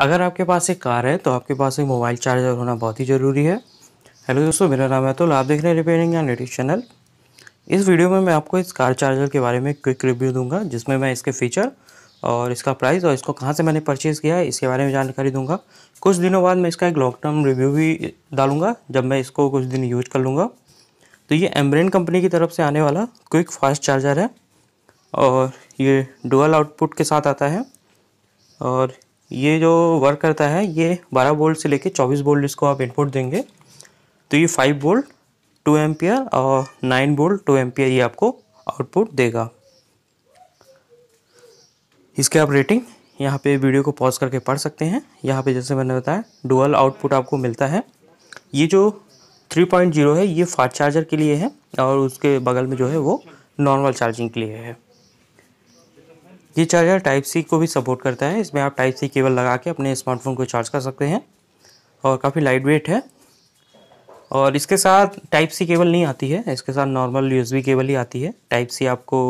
अगर आपके पास एक कार है तो आपके पास एक मोबाइल चार्जर होना बहुत ही ज़रूरी है हेलो दोस्तों मेरा नाम है तो आप देख रहे हैं रिपेयरिंग या नेटिव चैनल इस वीडियो में मैं आपको इस कार चार्जर के बारे में क्विक रिव्यू दूंगा जिसमें मैं इसके फीचर और इसका प्राइस और इसको कहाँ से मैंने परचेज़ किया है इसके बारे में जानकारी दूंगा कुछ दिनों बाद मैं इसका एक लॉन्ग टर्म रिव्यू भी डालूंगा जब मैं इसको कुछ दिन यूज कर लूँगा तो ये एम्ब्रेन कंपनी की तरफ से आने वाला क्विक फास्ट चार्जर है और ये डुअल आउटपुट के साथ आता है और ये जो वर्क करता है ये 12 बोल्ट से लेके 24 बोल्ट इसको आप इनपुट देंगे तो ये 5 बोल्ट 2 एम्पियर और 9 बोल्ट 2 एम्पियर ये आपको आउटपुट देगा इसके आप रेटिंग यहाँ पे वीडियो को पॉज करके पढ़ सकते हैं यहाँ पे जैसे मैंने बताया डुअल आउटपुट आपको मिलता है ये जो 3.0 है ये फास्ट चार्जर के लिए है और उसके बगल में जो है वो नॉर्मल चार्जिंग के लिए है ये चार्जर टाइप सी को भी सपोर्ट करता है इसमें आप टाइप सी केबल लगा के अपने स्मार्टफोन को चार्ज कर सकते हैं और काफ़ी लाइट वेट है और इसके साथ टाइप सी केबल नहीं आती है इसके साथ नॉर्मल यूएसबी केबल ही आती है टाइप सी आपको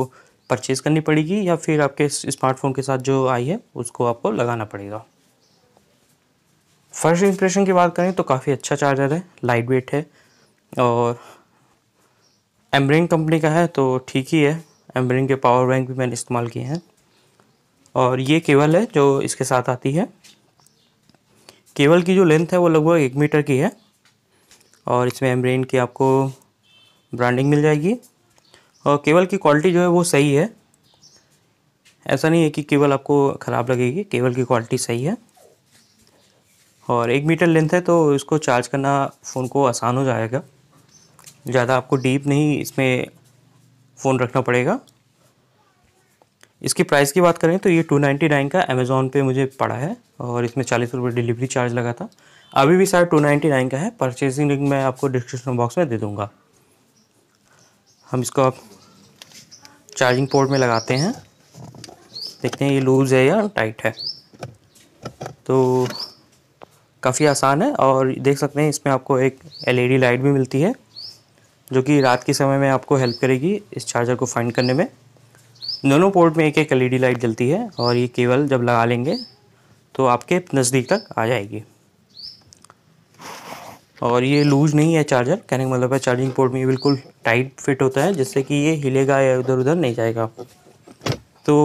परचेज़ करनी पड़ेगी या फिर आपके स्मार्टफोन के साथ जो आई है उसको आपको लगाना पड़ेगा फर्स्ट इम्प्रेशन की बात करें तो काफ़ी अच्छा चार्जर है लाइट वेट है और एम्बरिंग कंपनी का है तो ठीक ही है एम्बरिंग के पावर बैंक भी मैंने इस्तेमाल किए हैं और ये केवल है जो इसके साथ आती है केवल की जो लेंथ है वो लगभग एक मीटर की है और इसमें एमब्रेन की आपको ब्रांडिंग मिल जाएगी और केवल की क्वालिटी जो है वो सही है ऐसा नहीं है कि केवल आपको ख़राब लगेगी केवल की क्वालिटी सही है और एक मीटर लेंथ है तो इसको चार्ज करना फ़ोन को आसान हो जाएगा ज़्यादा आपको डीप नहीं इसमें फ़ोन रखना पड़ेगा इसकी प्राइस की बात करें तो ये टू नाइन्टी नाइन का अमेज़ोन पे मुझे पड़ा है और इसमें चालीस रुपये डिलीवरी चार्ज लगा था अभी भी सर टू नाइन्टी नाइन का है परचेजिंग लिंक मैं आपको डिस्क्रिप्शन बॉक्स में दे दूँगा हम इसको आप चार्जिंग पोर्ट में लगाते हैं देखते हैं ये लूज़ है या टाइट है तो काफ़ी आसान है और देख सकते हैं इसमें आपको एक एल लाइट e भी मिलती है जो कि रात के समय में आपको हेल्प करेगी इस चार्जर को फाइंड करने में दोनों पोर्ट में एक एक एल लाइट जलती है और ये केवल जब लगा लेंगे तो आपके नज़दीक तक आ जाएगी और ये लूज नहीं है चार्जर कहने का मतलब है चार्जिंग पोर्ट में बिल्कुल टाइट फिट होता है जिससे कि ये हिलेगा या उधर उधर नहीं जाएगा तो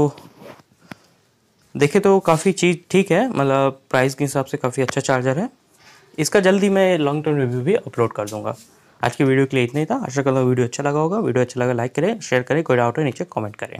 देखे तो काफ़ी चीज़ ठीक है मतलब प्राइस के हिसाब से काफ़ी अच्छा चार्जर है इसका जल्दी मैं लॉन्ग टर्म रिव्यू भी अपलोड कर दूंगा आज की वीडियो के लिए इतना ही था आशा करता हूँ वीडियो अच्छा लगा होगा वीडियो अच्छा लगा लाइक करें शेयर करें कोई डाउट हो नीचे कमेंट करें